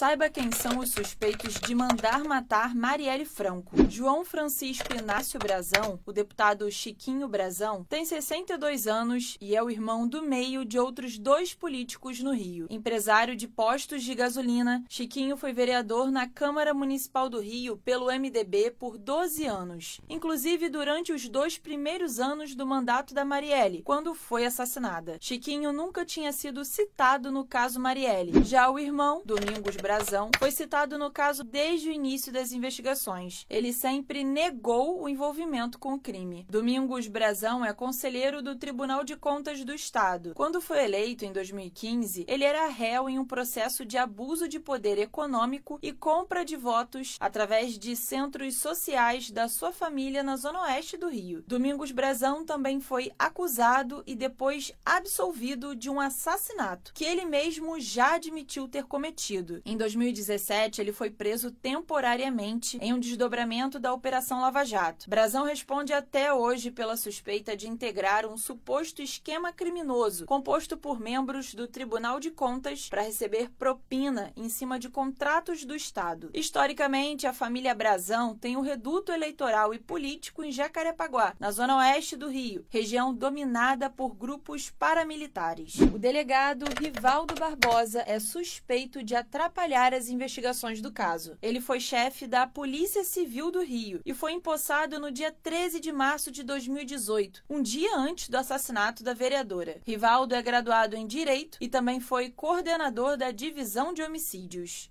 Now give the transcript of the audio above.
Saiba quem são os suspeitos de mandar matar Marielle Franco. João Francisco Inácio Brazão, o deputado Chiquinho Brazão, tem 62 anos e é o irmão do meio de outros dois políticos no Rio. Empresário de postos de gasolina, Chiquinho foi vereador na Câmara Municipal do Rio pelo MDB por 12 anos, inclusive durante os dois primeiros anos do mandato da Marielle, quando foi assassinada. Chiquinho nunca tinha sido citado no caso Marielle. Já o irmão, Domingos Brazão, Brazão, foi citado no caso desde o início das investigações. Ele sempre negou o envolvimento com o crime. Domingos Brazão é conselheiro do Tribunal de Contas do Estado. Quando foi eleito em 2015, ele era réu em um processo de abuso de poder econômico e compra de votos através de centros sociais da sua família na zona oeste do Rio. Domingos Brazão também foi acusado e depois absolvido de um assassinato que ele mesmo já admitiu ter cometido. Em 2017, ele foi preso temporariamente em um desdobramento da Operação Lava Jato. Brazão responde até hoje pela suspeita de integrar um suposto esquema criminoso composto por membros do Tribunal de Contas para receber propina em cima de contratos do Estado. Historicamente, a família Brazão tem um reduto eleitoral e político em Jacarepaguá, na zona oeste do Rio, região dominada por grupos paramilitares. O delegado Rivaldo Barbosa é suspeito de atrapalhar atrapalhar as investigações do caso. Ele foi chefe da Polícia Civil do Rio e foi empossado no dia 13 de março de 2018, um dia antes do assassinato da vereadora. Rivaldo é graduado em Direito e também foi coordenador da Divisão de Homicídios.